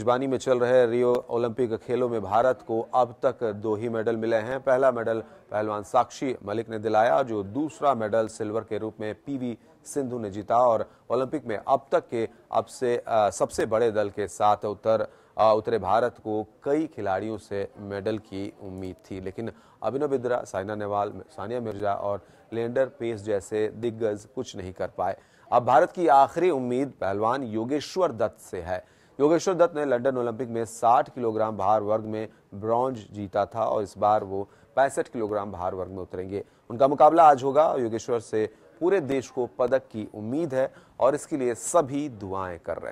मेजबानी में चल रहे रियो ओलंपिक खेलों में भारत को अब तक दो ही मेडल मिले हैं पहला मेडल पहलवान साक्षी मलिक ने दिलाया जो दूसरा मेडल सिल्वर के रूप में पीवी सिंधु ने जीता और ओलंपिक में अब तक के अब से आ, सबसे बड़े दल के साथ उतर आ, उतरे भारत को कई खिलाड़ियों से मेडल की उम्मीद थी लेकिन अभिनव बिद्रा साइना नेहवाल सानिया मिर्जा और लेंडर पेस जैसे दिग्गज कुछ नहीं कर पाए अब भारत की आखिरी उम्मीद पहलवान योगेश्वर दत्त से है योगेश्वर दत्त ने लंदन ओलंपिक में 60 किलोग्राम भार वर्ग में ब्रॉन्ज जीता था और इस बार वो पैंसठ किलोग्राम भार वर्ग में उतरेंगे उनका मुकाबला आज होगा और योगेश्वर से पूरे देश को पदक की उम्मीद है और इसके लिए सभी दुआएं कर रहे हैं